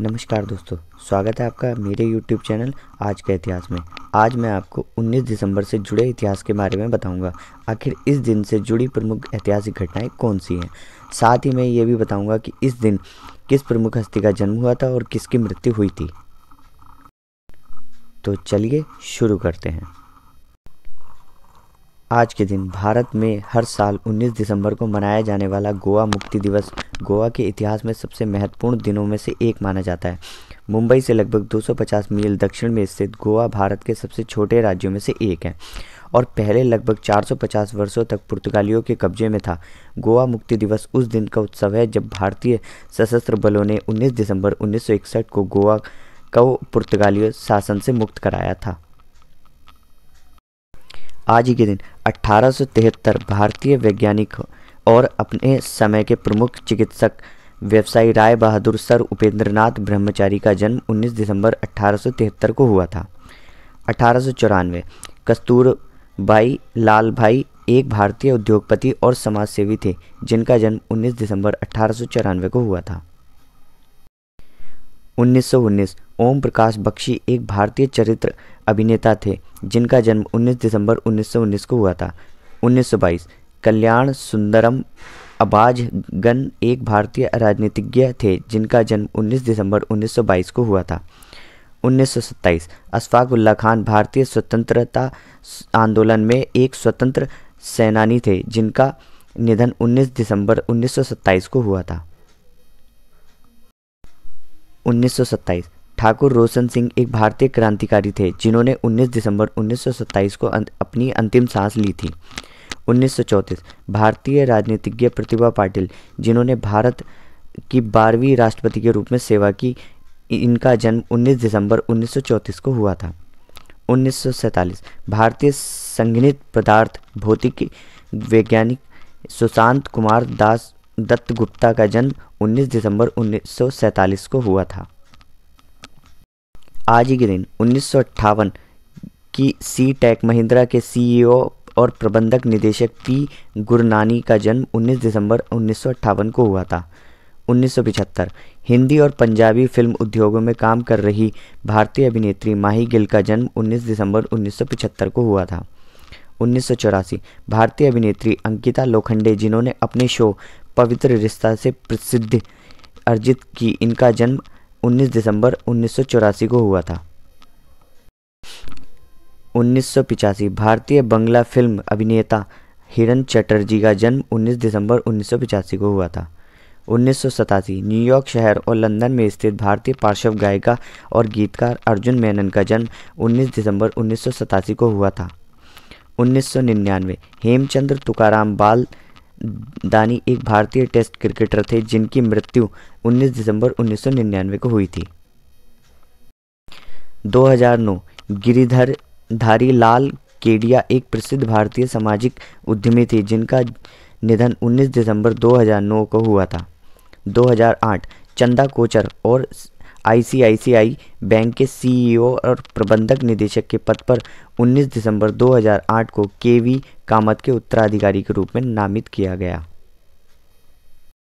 नमस्कार दोस्तों स्वागत है आपका मेरे YouTube चैनल आज के इतिहास में आज मैं आपको 19 दिसंबर से जुड़े इतिहास के बारे में बताऊंगा आखिर इस दिन से जुड़ी प्रमुख ऐतिहासिक घटनाएं कौन सी हैं साथ ही मैं ये भी बताऊंगा कि इस दिन किस प्रमुख हस्ती का जन्म हुआ था और किसकी मृत्यु हुई थी तो चलिए शुरू करते हैं आज के दिन भारत में हर साल 19 दिसंबर को मनाया जाने वाला गोवा मुक्ति दिवस गोवा के इतिहास में सबसे महत्वपूर्ण दिनों में से एक माना जाता है मुंबई से लगभग 250 मील दक्षिण में स्थित गोवा भारत के सबसे छोटे राज्यों में से एक है और पहले लगभग 450 वर्षों तक पुर्तगालियों के कब्जे में था गोवा मुक्ति दिवस उस दिन का उत्सव है जब भारतीय सशस्त्र बलों ने 19 दिसंबर 1961 को गोवा को पुर्तगालियों शासन से मुक्त कराया था आज ही के दिन 1873 भारतीय वैज्ञानिक और अपने समय के प्रमुख चिकित्सक व्यवसायी राय बहादुर सर उपेंद्रनाथ ब्रह्मचारी का जन्म 19 दिसंबर 1873 को हुआ था अठारह कस्तूरबाई लाल भाई एक भारतीय उद्योगपति और समाजसेवी थे जिनका जन्म 19 दिसंबर अठारह को हुआ था 1919 ओम प्रकाश बख्शी एक भारतीय चरित्र अभिनेता थे जिनका जन्म 19 दिसंबर 1919 को हुआ था 1922 कल्याण सुंदरम अबाजगन एक भारतीय राजनीतिज्ञ थे जिनका जन्म 19 दिसंबर 1922 को हुआ था 1927 अशफाक उल्ला खान भारतीय स्वतंत्रता आंदोलन में एक स्वतंत्र सेनानी थे जिनका निधन 19 दिसंबर 1927 को हुआ था 1927 ठाकुर रोशन सिंह एक भारतीय क्रांतिकारी थे जिन्होंने 19 दिसंबर 1927 को अपनी अंतिम सांस ली थी 1934 भारतीय राजनीतिज्ञ प्रतिभा पाटिल जिन्होंने भारत की बारहवीं राष्ट्रपति के रूप में सेवा की इनका जन्म 19 दिसंबर 1934 को हुआ था 1947 भारतीय संघनित पदार्थ भौतिक वैज्ञानिक सुशांत कुमार दास दत्त गुप्ता का जन्म 19 दिसंबर 1947 को हुआ था आज ही के दिन उन्नीस की सी टेक महिंद्रा के सीईओ e और प्रबंधक निदेशक पी गुरनानी का जन्म 19 दिसंबर उन्नीस को हुआ था 1975 हिंदी और पंजाबी फिल्म उद्योगों में काम कर रही भारतीय अभिनेत्री माही गिल का जन्म 19 दिसंबर उन्नीस को हुआ था उन्नीस भारतीय अभिनेत्री अंकिता लोखंडे जिन्होंने अपने शो पवित्र रिश्ता से प्रसिद्ध अर्जित की इनका जन्म 19 दिसंबर उन्नीस को हुआ था उन्नीस भारतीय बंगला फिल्म अभिनेता हिरन चटर्जी का जन्म 19 दिसंबर उन्नीस को हुआ था उन्नीस न्यूयॉर्क शहर और लंदन में स्थित भारतीय पार्श्व गायिका और गीतकार अर्जुन मेनन का जन्म 19 दिसंबर उन्नीस को हुआ था उन्नीस हेमचंद्र तुकाराम बाल दानी एक भारतीय टेस्ट क्रिकेटर थे जिनकी मृत्यु 19 दिसंबर 1999 को हुई थी 2009 गिरिधर धारी लाल केडिया एक प्रसिद्ध भारतीय सामाजिक उद्यमी थे जिनका निधन 19 दिसंबर 2009 को हुआ था 2008 चंदा कोचर और आईसीआईसीआई बैंक के सीईओ और प्रबंधक निदेशक के पद पर 19 दिसंबर 2008 को केवी कामत के उत्तराधिकारी के रूप में नामित किया गया